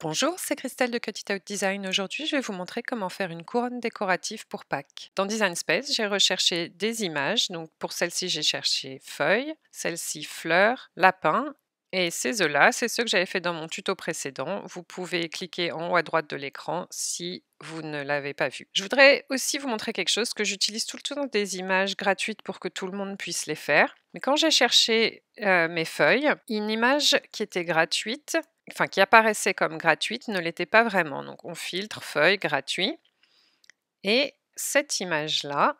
Bonjour, c'est Christelle de Cut It Out Design. Aujourd'hui, je vais vous montrer comment faire une couronne décorative pour Pâques. Dans Design Space, j'ai recherché des images. Donc pour celle-ci, j'ai cherché feuilles, celle-ci fleurs, lapins et ces œufs-là, c'est ceux que j'avais fait dans mon tuto précédent. Vous pouvez cliquer en haut à droite de l'écran si vous ne l'avez pas vu. Je voudrais aussi vous montrer quelque chose que j'utilise tout le temps des images gratuites pour que tout le monde puisse les faire. Mais quand j'ai cherché euh, mes feuilles, une image qui était gratuite enfin qui apparaissait comme gratuite, ne l'était pas vraiment. Donc on filtre feuille gratuit et cette image là,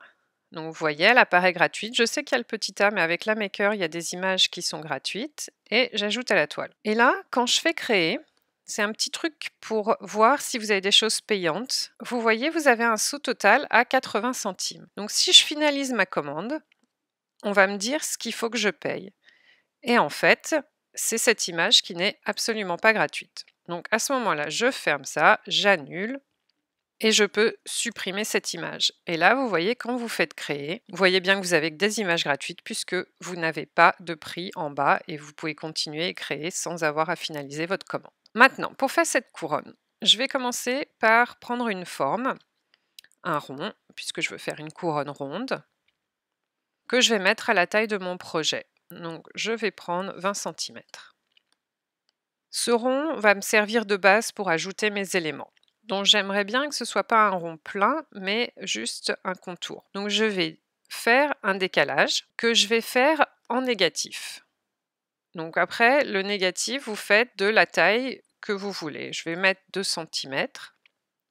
donc vous voyez, elle apparaît gratuite. Je sais qu'il y a le petit A, mais avec la Maker, il y a des images qui sont gratuites et j'ajoute à la toile. Et là, quand je fais créer, c'est un petit truc pour voir si vous avez des choses payantes. Vous voyez, vous avez un sous total à 80 centimes. Donc si je finalise ma commande, on va me dire ce qu'il faut que je paye. Et en fait, c'est cette image qui n'est absolument pas gratuite. Donc à ce moment-là, je ferme ça, j'annule et je peux supprimer cette image. Et là, vous voyez, quand vous faites créer, vous voyez bien que vous avez des images gratuites puisque vous n'avez pas de prix en bas et vous pouvez continuer et créer sans avoir à finaliser votre commande. Maintenant, pour faire cette couronne, je vais commencer par prendre une forme, un rond, puisque je veux faire une couronne ronde, que je vais mettre à la taille de mon projet. Donc je vais prendre 20 cm. Ce rond va me servir de base pour ajouter mes éléments. Donc j'aimerais bien que ce ne soit pas un rond plein, mais juste un contour. Donc je vais faire un décalage que je vais faire en négatif. Donc après, le négatif, vous faites de la taille que vous voulez. Je vais mettre 2 cm.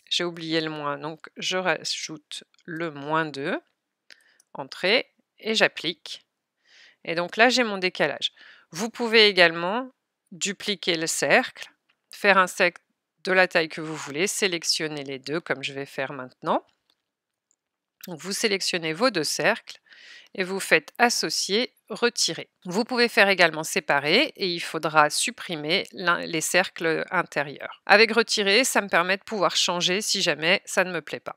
J'ai oublié le moins, donc je rajoute le moins 2, entrée, et j'applique. Et donc là, j'ai mon décalage. Vous pouvez également dupliquer le cercle, faire un cercle de la taille que vous voulez, sélectionner les deux comme je vais faire maintenant. vous sélectionnez vos deux cercles et vous faites associer, retirer. Vous pouvez faire également séparer et il faudra supprimer les cercles intérieurs. Avec retirer, ça me permet de pouvoir changer si jamais ça ne me plaît pas.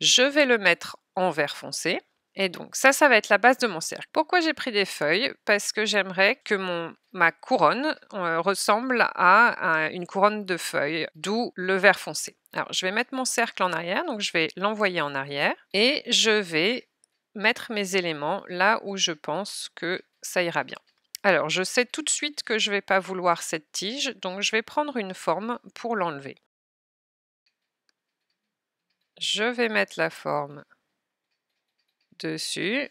Je vais le mettre en vert foncé. Et donc ça, ça va être la base de mon cercle. Pourquoi j'ai pris des feuilles Parce que j'aimerais que ma couronne euh, ressemble à, à une couronne de feuilles, d'où le vert foncé. Alors je vais mettre mon cercle en arrière, donc je vais l'envoyer en arrière et je vais mettre mes éléments là où je pense que ça ira bien. Alors je sais tout de suite que je ne vais pas vouloir cette tige, donc je vais prendre une forme pour l'enlever. Je vais mettre la forme dessus,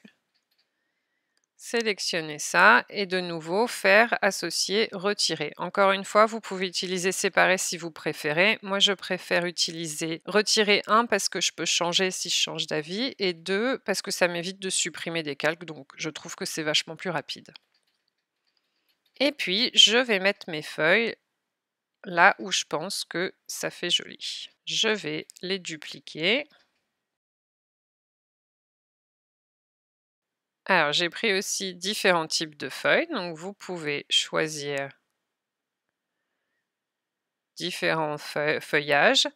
sélectionner ça et de nouveau faire associer, retirer. Encore une fois, vous pouvez utiliser séparer si vous préférez. Moi, je préfère utiliser retirer 1 parce que je peux changer si je change d'avis et 2 parce que ça m'évite de supprimer des calques, donc je trouve que c'est vachement plus rapide. Et puis, je vais mettre mes feuilles là où je pense que ça fait joli. Je vais les dupliquer. Alors, j'ai pris aussi différents types de feuilles, donc vous pouvez choisir différents feuillages.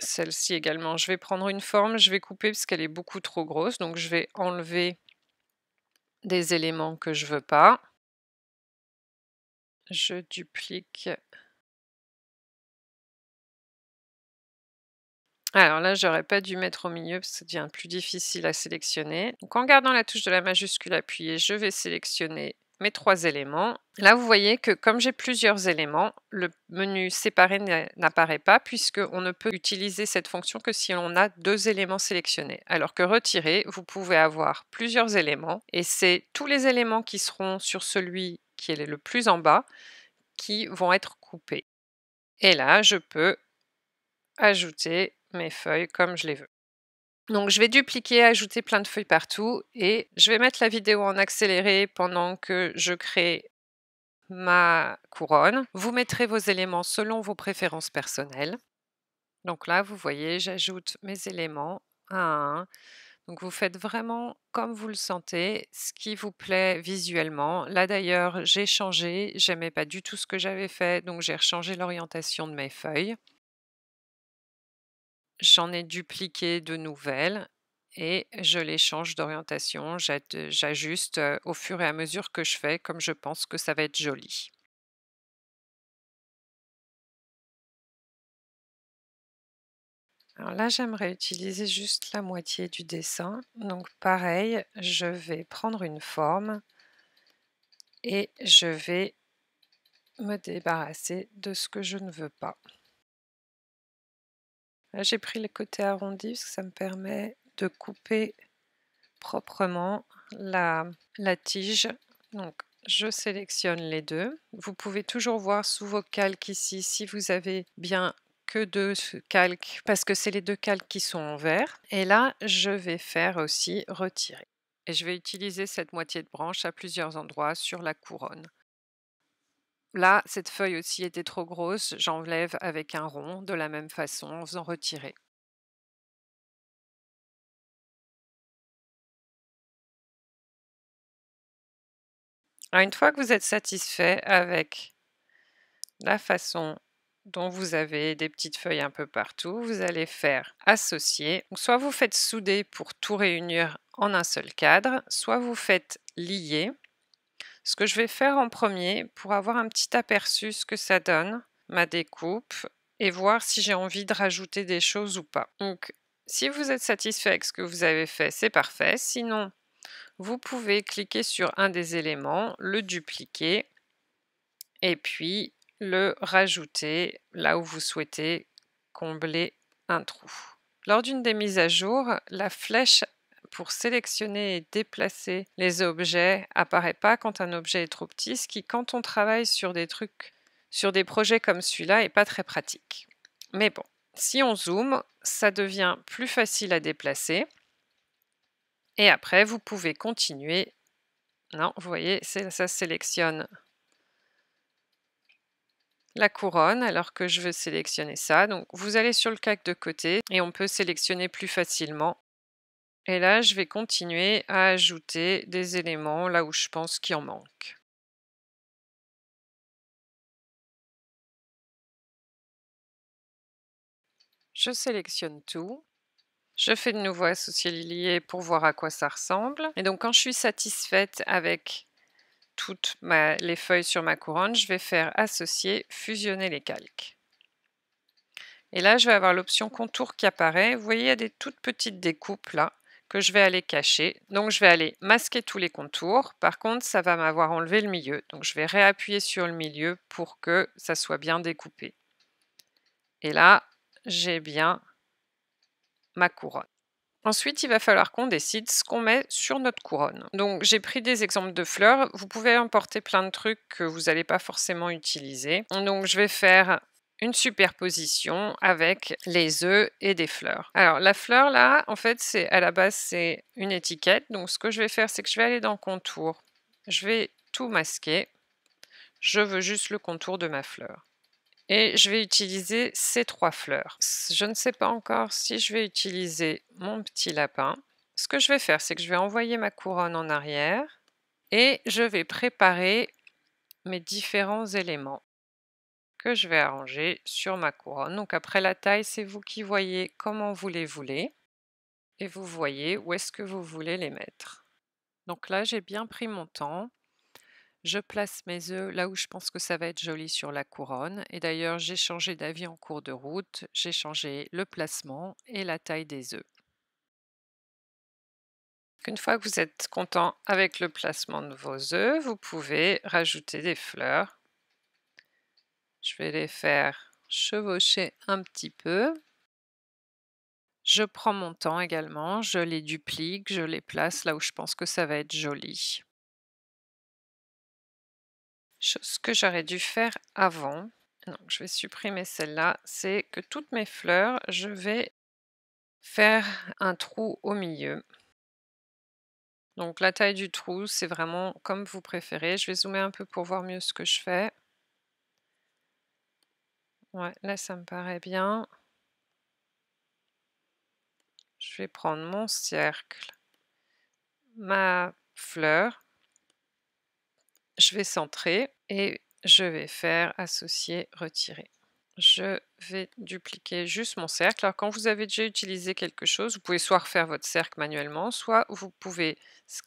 Celle-ci également, je vais prendre une forme, je vais couper parce qu'elle est beaucoup trop grosse, donc je vais enlever des éléments que je ne veux pas. Je duplique Alors là, j'aurais pas dû mettre au milieu parce que ça devient plus difficile à sélectionner. Donc en gardant la touche de la majuscule appuyée, je vais sélectionner mes trois éléments. Là, vous voyez que comme j'ai plusieurs éléments, le menu séparé n'apparaît pas puisqu'on ne peut utiliser cette fonction que si on a deux éléments sélectionnés. Alors que retirer, vous pouvez avoir plusieurs éléments et c'est tous les éléments qui seront sur celui qui est le plus en bas qui vont être coupés. Et là, je peux ajouter mes feuilles comme je les veux. Donc je vais dupliquer, ajouter plein de feuilles partout et je vais mettre la vidéo en accéléré pendant que je crée ma couronne. Vous mettrez vos éléments selon vos préférences personnelles. Donc là, vous voyez, j'ajoute mes éléments un à un. Donc vous faites vraiment comme vous le sentez, ce qui vous plaît visuellement. Là d'ailleurs, j'ai changé, j'aimais pas du tout ce que j'avais fait, donc j'ai rechangé l'orientation de mes feuilles j'en ai dupliqué de nouvelles et je les change d'orientation, j'ajuste au fur et à mesure que je fais comme je pense que ça va être joli. Alors là, j'aimerais utiliser juste la moitié du dessin. Donc pareil, je vais prendre une forme et je vais me débarrasser de ce que je ne veux pas j'ai pris le côté arrondi parce que ça me permet de couper proprement la, la tige. Donc, je sélectionne les deux. Vous pouvez toujours voir sous vos calques ici si vous avez bien que deux calques, parce que c'est les deux calques qui sont en vert. Et là, je vais faire aussi retirer. Et je vais utiliser cette moitié de branche à plusieurs endroits sur la couronne. Là, cette feuille aussi était trop grosse, j'enlève avec un rond de la même façon en faisant retirer. Ah, une fois que vous êtes satisfait avec la façon dont vous avez des petites feuilles un peu partout, vous allez faire associer. soit vous faites souder pour tout réunir en un seul cadre, soit vous faites lier ce que je vais faire en premier pour avoir un petit aperçu ce que ça donne, ma découpe, et voir si j'ai envie de rajouter des choses ou pas. Donc, si vous êtes satisfait avec ce que vous avez fait, c'est parfait. Sinon, vous pouvez cliquer sur un des éléments, le dupliquer et puis le rajouter là où vous souhaitez combler un trou. Lors d'une des mises à jour, la flèche pour sélectionner et déplacer les objets apparaît pas quand un objet est trop petit, ce qui, quand on travaille sur des trucs, sur des projets comme celui-là, est pas très pratique. Mais bon, si on zoome, ça devient plus facile à déplacer. Et après, vous pouvez continuer. Non, vous voyez, ça sélectionne la couronne alors que je veux sélectionner ça. Donc vous allez sur le CAC de côté et on peut sélectionner plus facilement et là, je vais continuer à ajouter des éléments là où je pense qu'il en manque. Je sélectionne tout. Je fais de nouveau associer lilié pour voir à quoi ça ressemble. Et donc quand je suis satisfaite avec toutes les feuilles sur ma couronne, je vais faire associer, fusionner les calques. Et là, je vais avoir l'option contour qui apparaît. Vous voyez, il y a des toutes petites découpes là que je vais aller cacher. Donc je vais aller masquer tous les contours. Par contre, ça va m'avoir enlevé le milieu. Donc je vais réappuyer sur le milieu pour que ça soit bien découpé. Et là, j'ai bien ma couronne. Ensuite, il va falloir qu'on décide ce qu'on met sur notre couronne. Donc j'ai pris des exemples de fleurs. Vous pouvez emporter plein de trucs que vous n'allez pas forcément utiliser. Donc je vais faire une superposition avec les œufs et des fleurs. Alors la fleur là, en fait, c'est à la base c'est une étiquette. Donc ce que je vais faire, c'est que je vais aller dans contour. Je vais tout masquer. Je veux juste le contour de ma fleur. Et je vais utiliser ces trois fleurs. Je ne sais pas encore si je vais utiliser mon petit lapin. Ce que je vais faire, c'est que je vais envoyer ma couronne en arrière et je vais préparer mes différents éléments que je vais arranger sur ma couronne. Donc après la taille, c'est vous qui voyez comment vous les voulez et vous voyez où est-ce que vous voulez les mettre. Donc là, j'ai bien pris mon temps. Je place mes œufs là où je pense que ça va être joli sur la couronne. Et d'ailleurs, j'ai changé d'avis en cours de route. J'ai changé le placement et la taille des œufs. Une fois que vous êtes content avec le placement de vos œufs, vous pouvez rajouter des fleurs je vais les faire chevaucher un petit peu. Je prends mon temps également, je les duplique, je les place là où je pense que ça va être joli. Ce que j'aurais dû faire avant, donc je vais supprimer celle-là, c'est que toutes mes fleurs, je vais faire un trou au milieu. Donc la taille du trou, c'est vraiment comme vous préférez. Je vais zoomer un peu pour voir mieux ce que je fais là ça me paraît bien. Je vais prendre mon cercle, ma fleur, je vais centrer et je vais faire associer, retirer. Je vais dupliquer juste mon cercle. Alors quand vous avez déjà utilisé quelque chose, vous pouvez soit refaire votre cercle manuellement, soit vous pouvez,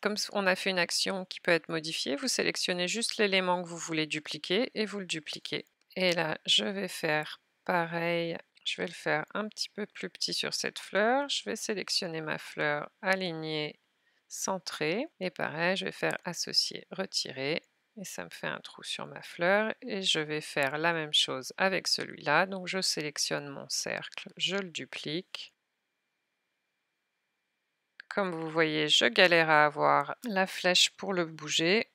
comme on a fait une action qui peut être modifiée, vous sélectionnez juste l'élément que vous voulez dupliquer et vous le dupliquez. Et là, je vais faire pareil. Je vais le faire un petit peu plus petit sur cette fleur. Je vais sélectionner ma fleur, aligner, centrer. Et pareil, je vais faire associer, retirer. Et ça me fait un trou sur ma fleur. Et je vais faire la même chose avec celui-là. Donc je sélectionne mon cercle, je le duplique. Comme vous voyez, je galère à avoir la flèche pour le bouger.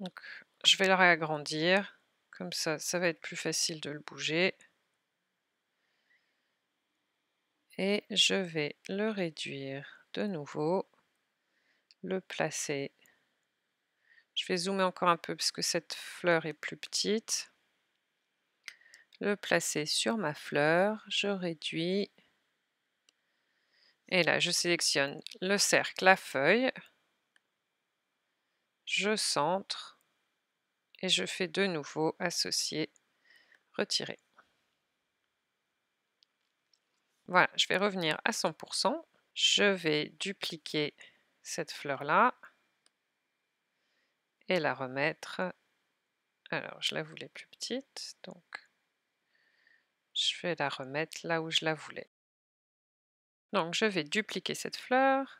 Donc, je vais le réagrandir. Comme ça, ça va être plus facile de le bouger. Et je vais le réduire de nouveau, le placer. Je vais zoomer encore un peu parce que cette fleur est plus petite. Le placer sur ma fleur, je réduis. Et là, je sélectionne le cercle, la feuille. Je centre et je fais de nouveau associer, retirer. Voilà, je vais revenir à 100%. Je vais dupliquer cette fleur-là et la remettre. Alors, je la voulais plus petite, donc je vais la remettre là où je la voulais. Donc, je vais dupliquer cette fleur,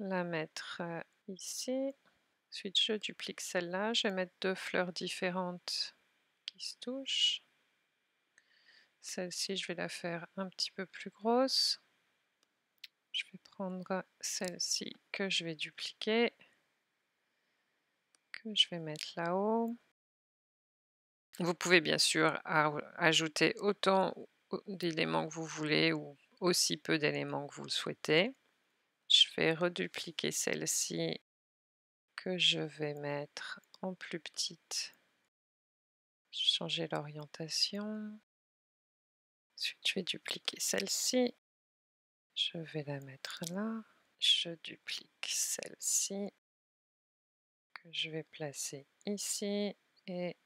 la mettre euh, ici. Ensuite, je duplique celle-là. Je vais mettre deux fleurs différentes qui se touchent. Celle-ci, je vais la faire un petit peu plus grosse. Je vais prendre celle-ci que je vais dupliquer, que je vais mettre là-haut. Vous pouvez bien sûr ajouter autant d'éléments que vous voulez ou aussi peu d'éléments que vous le souhaitez. Je vais redupliquer celle-ci que je vais mettre en plus petite. Changer l'orientation. Ensuite, je vais dupliquer celle-ci. Je vais la mettre là. Je duplique celle-ci que je vais placer ici et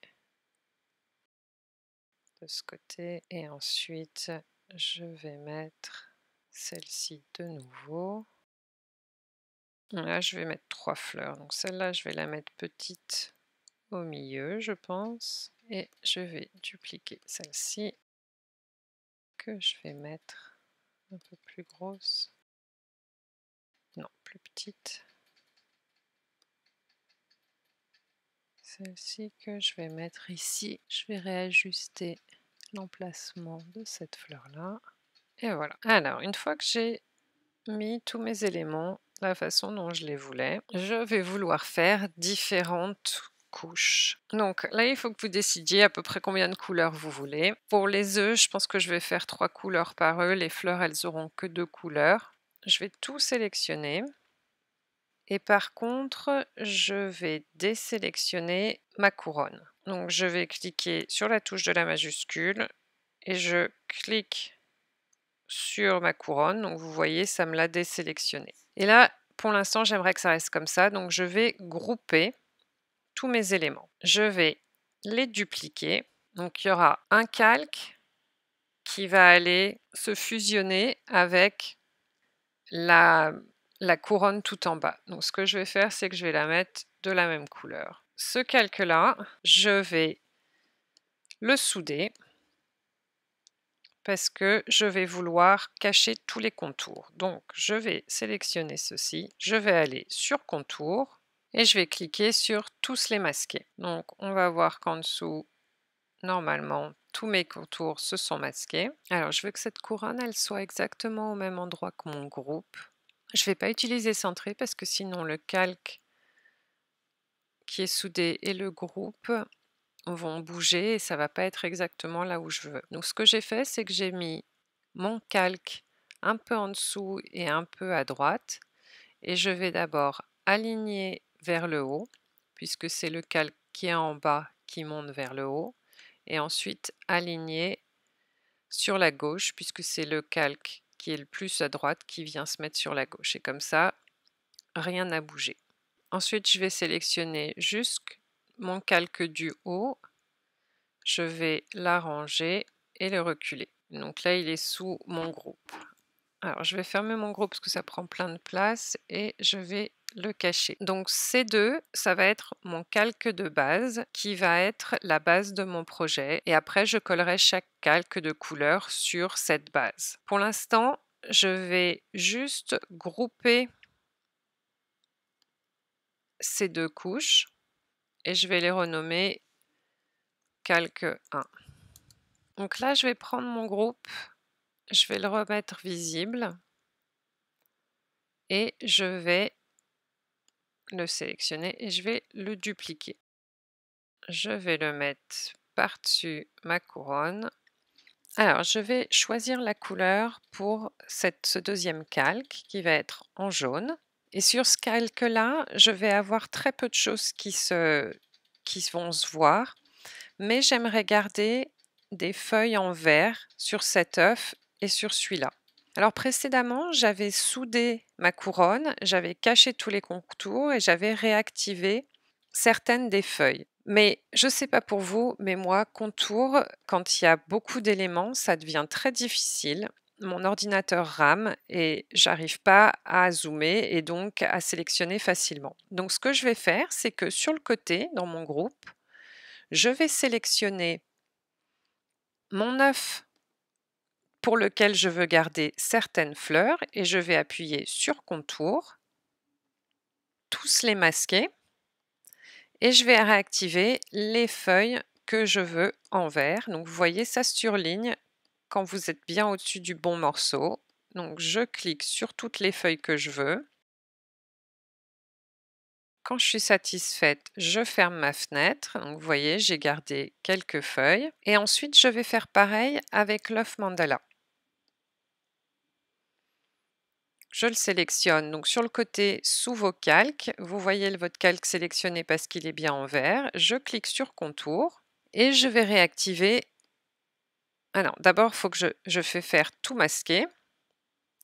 de ce côté. Et ensuite, je vais mettre celle-ci de nouveau. Là, je vais mettre trois fleurs. Donc celle-là, je vais la mettre petite au milieu, je pense. Et je vais dupliquer celle-ci que je vais mettre un peu plus grosse. Non, plus petite. Celle-ci que je vais mettre ici. Je vais réajuster l'emplacement de cette fleur-là. Et voilà. Alors, une fois que j'ai mis tous mes éléments, la façon dont je les voulais, je vais vouloir faire différentes couches. Donc là, il faut que vous décidiez à peu près combien de couleurs vous voulez. Pour les œufs, je pense que je vais faire trois couleurs par eux. Les fleurs, elles auront que deux couleurs. Je vais tout sélectionner. Et par contre, je vais désélectionner ma couronne. Donc je vais cliquer sur la touche de la majuscule et je clique sur ma couronne. Donc vous voyez, ça me l'a désélectionné. Et là, pour l'instant, j'aimerais que ça reste comme ça. Donc, je vais grouper tous mes éléments. Je vais les dupliquer. Donc, il y aura un calque qui va aller se fusionner avec la, la couronne tout en bas. Donc, ce que je vais faire, c'est que je vais la mettre de la même couleur. Ce calque-là, je vais le souder parce que je vais vouloir cacher tous les contours. Donc je vais sélectionner ceci, je vais aller sur contour et je vais cliquer sur tous les masquer. Donc on va voir qu'en dessous, normalement, tous mes contours se sont masqués. Alors je veux que cette couronne, elle soit exactement au même endroit que mon groupe. Je ne vais pas utiliser centré parce que sinon le calque qui est soudé et le groupe vont bouger et ça va pas être exactement là où je veux. Donc ce que j'ai fait, c'est que j'ai mis mon calque un peu en dessous et un peu à droite et je vais d'abord aligner vers le haut puisque c'est le calque qui est en bas qui monte vers le haut et ensuite aligner sur la gauche puisque c'est le calque qui est le plus à droite qui vient se mettre sur la gauche et comme ça rien n'a bougé. Ensuite je vais sélectionner jusque mon calque du haut, je vais l'arranger et le reculer. Donc là, il est sous mon groupe. Alors, je vais fermer mon groupe parce que ça prend plein de place et je vais le cacher. Donc ces deux, ça va être mon calque de base qui va être la base de mon projet et après je collerai chaque calque de couleur sur cette base. Pour l'instant, je vais juste grouper ces deux couches et je vais les renommer calque 1. Donc là, je vais prendre mon groupe, je vais le remettre visible et je vais le sélectionner et je vais le dupliquer. Je vais le mettre par-dessus ma couronne. Alors, je vais choisir la couleur pour cette, ce deuxième calque qui va être en jaune. Et sur ce calque-là, je vais avoir très peu de choses qui, se, vont se voir, mais j'aimerais garder des feuilles en vert sur cet œuf et sur celui-là. Alors précédemment, j'avais soudé ma couronne, j'avais caché tous les contours et j'avais réactivé certaines des feuilles. Mais je ne sais pas pour vous, mais moi, contour, quand il y a beaucoup d'éléments, ça devient très difficile mon ordinateur RAM et j'arrive pas à zoomer et donc à sélectionner facilement. Donc ce que je vais faire, c'est que sur le côté, dans mon groupe, je vais sélectionner mon œuf pour lequel je veux garder certaines fleurs et je vais appuyer sur contour, tous les masquer et je vais réactiver les feuilles que je veux en vert. Donc vous voyez, ça surligne vous êtes bien au-dessus du bon morceau. Donc je clique sur toutes les feuilles que je veux. Quand je suis satisfaite, je ferme ma fenêtre. vous voyez, j'ai gardé quelques feuilles. Et ensuite, je vais faire pareil avec l'œuf mandala. je le sélectionne. Donc sur le côté sous vos calques, vous voyez votre calque sélectionné parce qu'il est bien en vert. Je clique sur contour et je vais réactiver alors, d'abord, il faut que je, fais faire tout masquer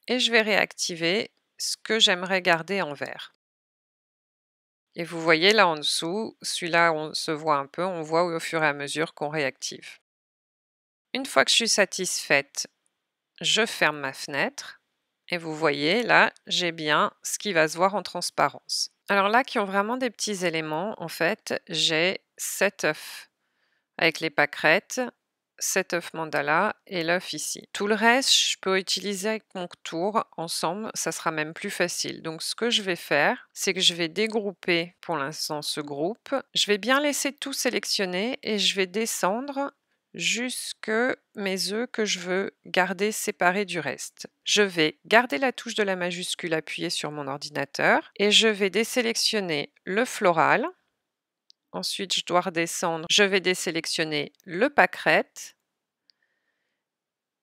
et je vais réactiver ce que j'aimerais garder en vert. Et vous voyez là en dessous, celui-là on se voit un peu, on voit au fur et à mesure qu'on réactive. Une fois que je suis satisfaite, je ferme ma fenêtre et vous voyez là, j'ai bien ce qui va se voir en transparence. Alors là, qui ont vraiment des petits éléments, en fait, j'ai 7 œufs avec les pâquerettes, cet œuf mandala et l'œuf ici. Tout le reste, je peux utiliser avec mon tour ensemble, ça sera même plus facile. Donc ce que je vais faire, c'est que je vais dégrouper pour l'instant ce groupe. Je vais bien laisser tout sélectionner et je vais descendre jusque mes œufs que je veux garder séparés du reste. Je vais garder la touche de la majuscule appuyée sur mon ordinateur et je vais désélectionner le floral Ensuite, je dois redescendre. Je vais désélectionner le pâquerette.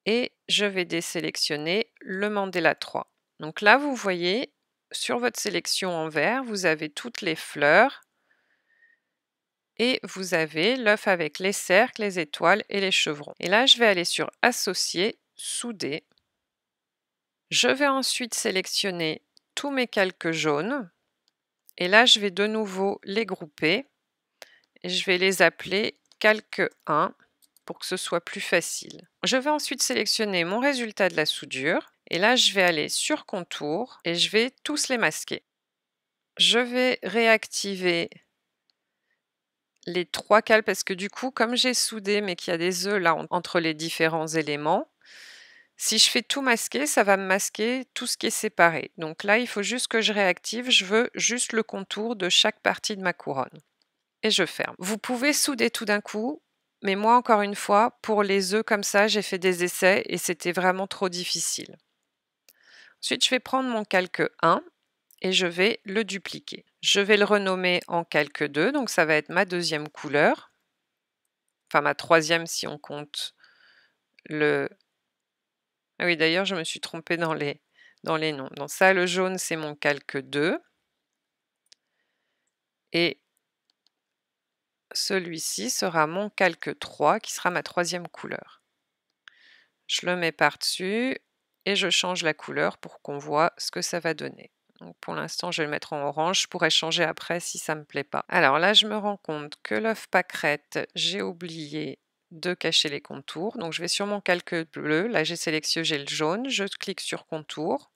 Et je vais désélectionner le Mandela 3. Donc là, vous voyez, sur votre sélection en vert, vous avez toutes les fleurs. Et vous avez l'œuf avec les cercles, les étoiles et les chevrons. Et là, je vais aller sur Associer, Souder. Je vais ensuite sélectionner tous mes calques jaunes. Et là, je vais de nouveau les grouper je vais les appeler calque 1 pour que ce soit plus facile. Je vais ensuite sélectionner mon résultat de la soudure et là je vais aller sur contour et je vais tous les masquer. Je vais réactiver les trois cales parce que du coup comme j'ai soudé mais qu'il y a des œufs là entre les différents éléments, si je fais tout masquer, ça va me masquer tout ce qui est séparé. Donc là, il faut juste que je réactive, je veux juste le contour de chaque partie de ma couronne et je ferme. Vous pouvez souder tout d'un coup, mais moi encore une fois, pour les œufs comme ça, j'ai fait des essais et c'était vraiment trop difficile. Ensuite, je vais prendre mon calque 1 et je vais le dupliquer. Je vais le renommer en calque 2, donc ça va être ma deuxième couleur, enfin ma troisième si on compte le... Ah oui, d'ailleurs, je me suis trompée dans les, dans les noms. Donc ça, le jaune, c'est mon calque 2. Et celui-ci sera mon calque 3 qui sera ma troisième couleur. Je le mets par-dessus et je change la couleur pour qu'on voit ce que ça va donner. pour l'instant, je vais le mettre en orange. Je pourrais changer après si ça ne me plaît pas. Alors là, je me rends compte que l'œuf pâquerette, j'ai oublié de cacher les contours. Donc je vais sur mon calque bleu. Là, j'ai sélectionné le jaune. Je clique sur contour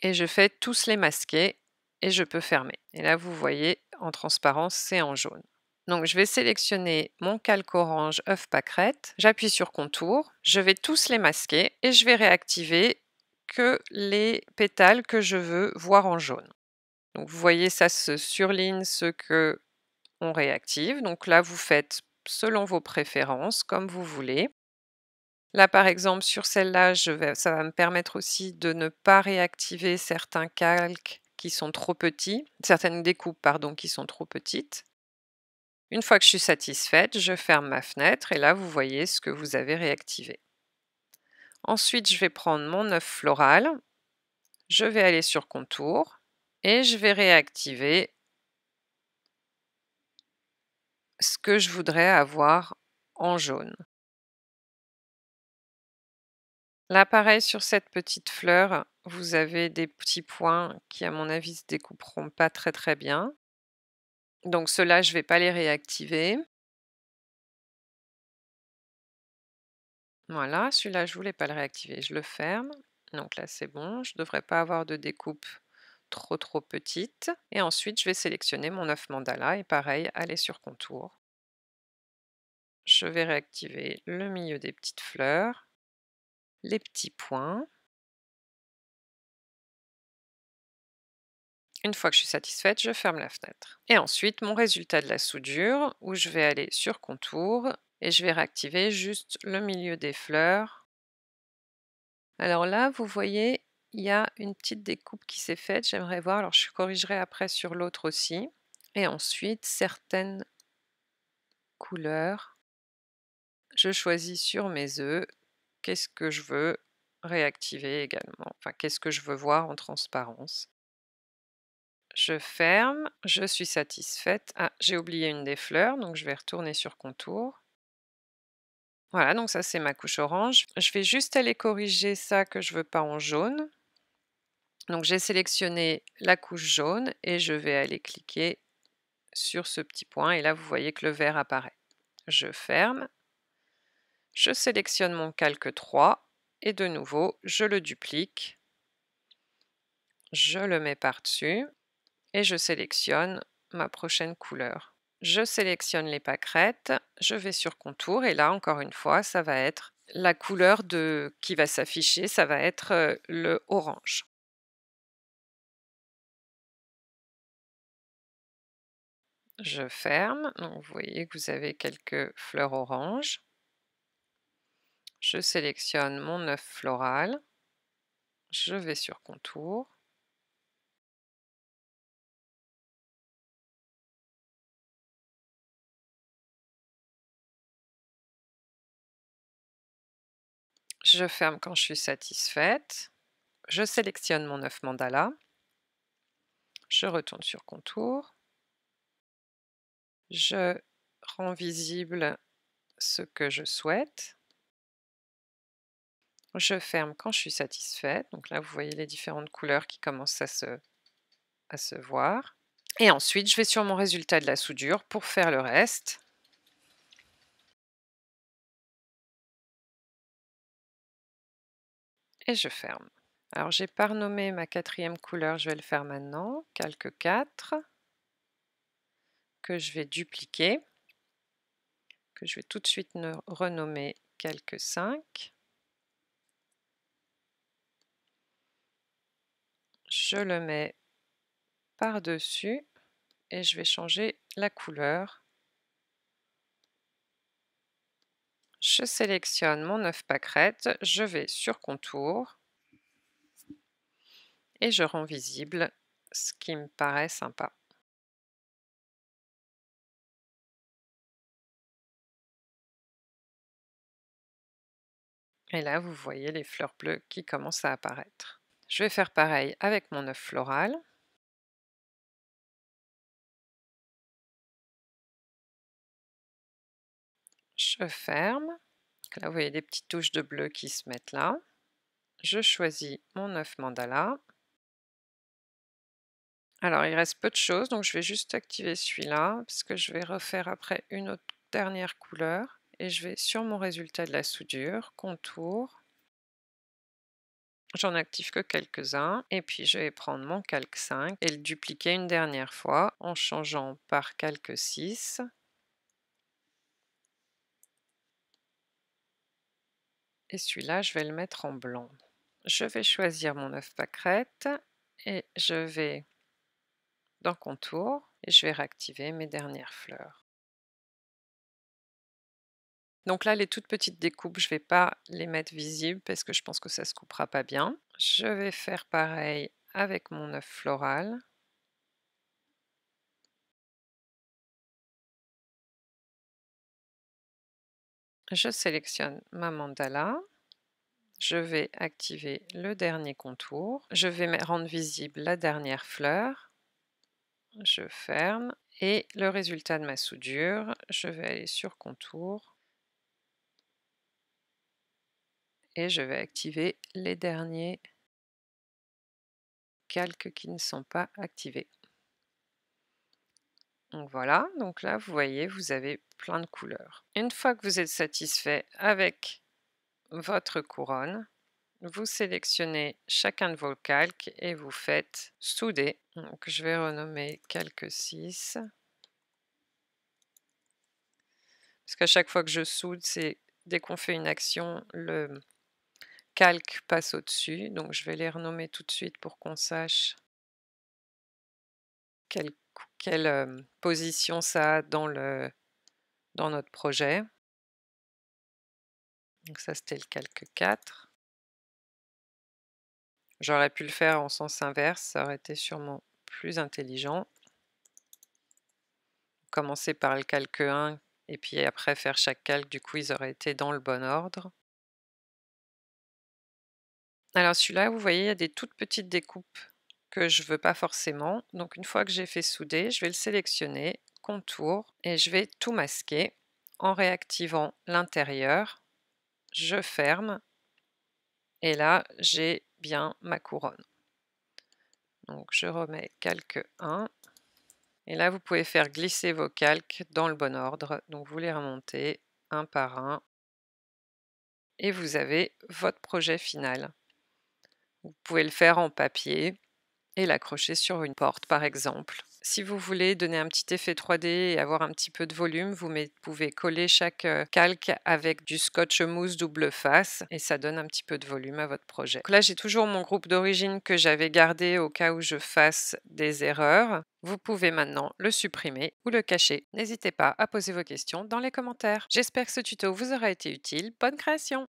et je fais tous les masquer et je peux fermer. Et là, vous voyez, en transparence, c'est en jaune. Donc je vais sélectionner mon calque orange œuf pâquerette, j'appuie sur contour, je vais tous les masquer et je vais réactiver que les pétales que je veux voir en jaune. Donc vous voyez ça se surligne ce que on réactive. Donc là vous faites selon vos préférences comme vous voulez. Là, par exemple, sur celle-là, ça va me permettre aussi de ne pas réactiver certains calques qui sont trop petits, certaines découpes, pardon, qui sont trop petites. Une fois que je suis satisfaite, je ferme ma fenêtre et là vous voyez ce que vous avez réactivé. Ensuite, je vais prendre mon œuf floral, je vais aller sur contour et je vais réactiver ce que je voudrais avoir en jaune. Là, pareil, sur cette petite fleur, vous avez des petits points qui, à mon avis, se découperont pas très très bien. Donc ceux-là, je ne vais pas les réactiver. Voilà, celui-là, je ne voulais pas le réactiver, je le ferme. Donc là, c'est bon, je ne devrais pas avoir de découpe trop trop petite. Et ensuite, je vais sélectionner mon œuf mandala et pareil, aller sur contour. Je vais réactiver le milieu des petites fleurs, les petits points. Une fois que je suis satisfaite, je ferme la fenêtre. Et ensuite, mon résultat de la soudure, où je vais aller sur contour et je vais réactiver juste le milieu des fleurs. Alors là, vous voyez, il y a une petite découpe qui s'est faite. J'aimerais voir, alors je corrigerai après sur l'autre aussi. Et ensuite, certaines couleurs. Je choisis sur mes œufs qu'est-ce que je veux réactiver également. Enfin, qu'est-ce que je veux voir en transparence je ferme, je suis satisfaite. Ah, j'ai oublié une des fleurs, donc je vais retourner sur contour. Voilà, donc ça c'est ma couche orange. Je vais juste aller corriger ça que je veux pas en jaune. Donc j'ai sélectionné la couche jaune et je vais aller cliquer sur ce petit point et là vous voyez que le vert apparaît. Je ferme, je sélectionne mon calque 3 et de nouveau je le duplique, je le mets par-dessus et je sélectionne ma prochaine couleur. Je sélectionne les pâquerettes, je vais sur contour et là encore une fois ça va être la couleur de, qui va s'afficher, ça va être euh, le orange. Je ferme, vous voyez que vous avez quelques fleurs oranges. Je sélectionne mon œuf floral, je vais sur contour, Je ferme quand je suis satisfaite. Je sélectionne mon œuf mandala. Je retourne sur contour. Je rends visible ce que je souhaite. Je ferme quand je suis satisfaite. Donc là, vous voyez les différentes couleurs qui commencent à se, à se voir. Et ensuite, je vais sur mon résultat de la soudure pour faire le reste. et je ferme. Alors j'ai pas ma quatrième couleur, je vais le faire maintenant. Calque 4 que je vais dupliquer, que je vais tout de suite renommer calque 5. Je le mets par-dessus et je vais changer la couleur Je sélectionne mon œuf pâquerette, je vais sur contour et je rends visible ce qui me paraît sympa. Et là, vous voyez les fleurs bleues qui commencent à apparaître. Je vais faire pareil avec mon œuf floral. je ferme. Là, vous voyez des petites touches de bleu qui se mettent là. Je choisis mon œuf mandala. Alors, il reste peu de choses, donc je vais juste activer celui-là, puisque je vais refaire après une autre dernière couleur, et je vais sur mon résultat de la soudure, contour, j'en active que quelques-uns, et puis je vais prendre mon calque 5 et le dupliquer une dernière fois en changeant par calque 6, et celui-là, je vais le mettre en blanc. Je vais choisir mon œuf pâquerette et je vais dans Contour et je vais réactiver mes dernières fleurs. Donc là, les toutes petites découpes, je ne vais pas les mettre visibles parce que je pense que ça ne se coupera pas bien. Je vais faire pareil avec mon œuf floral. je sélectionne ma mandala, je vais activer le dernier contour, je vais rendre visible la dernière fleur, je ferme et le résultat de ma soudure, je vais aller sur contour et je vais activer les derniers calques qui ne sont pas activés. Donc voilà, donc là vous voyez, vous avez plein de couleurs. Une fois que vous êtes satisfait avec votre couronne, vous sélectionnez chacun de vos calques et vous faites souder. Donc je vais renommer calque 6. Parce qu'à chaque fois que je soude, c'est dès qu'on fait une action, le calque passe au-dessus. Donc je vais les renommer tout de suite pour qu'on sache quelle, quelle, euh, position ça a dans le, dans notre projet. Donc ça, c'était le calque 4. J'aurais pu le faire en sens inverse, ça aurait été sûrement plus intelligent. Commencer par le calque 1 et puis après faire chaque calque, du coup, ils auraient été dans le bon ordre. Alors celui-là, vous voyez, il y a des toutes petites découpes que je ne veux pas forcément. Donc une fois que j'ai fait souder, je vais le sélectionner et je vais tout masquer en réactivant l'intérieur. Je ferme et là j'ai bien ma couronne. Donc je remets calque 1 et là vous pouvez faire glisser vos calques dans le bon ordre. Donc vous les remontez un par un et vous avez votre projet final. Vous pouvez le faire en papier et l'accrocher sur une porte par exemple. Si vous voulez donner un petit effet 3D et avoir un petit peu de volume, vous pouvez coller chaque euh, calque avec du scotch mousse double face et ça donne un petit peu de volume à votre projet. là, j'ai toujours mon groupe d'origine que j'avais gardé au cas où je fasse des erreurs. Vous pouvez maintenant le supprimer ou le cacher. N'hésitez pas à poser vos questions dans les commentaires. J'espère que ce tuto vous aura été utile. Bonne création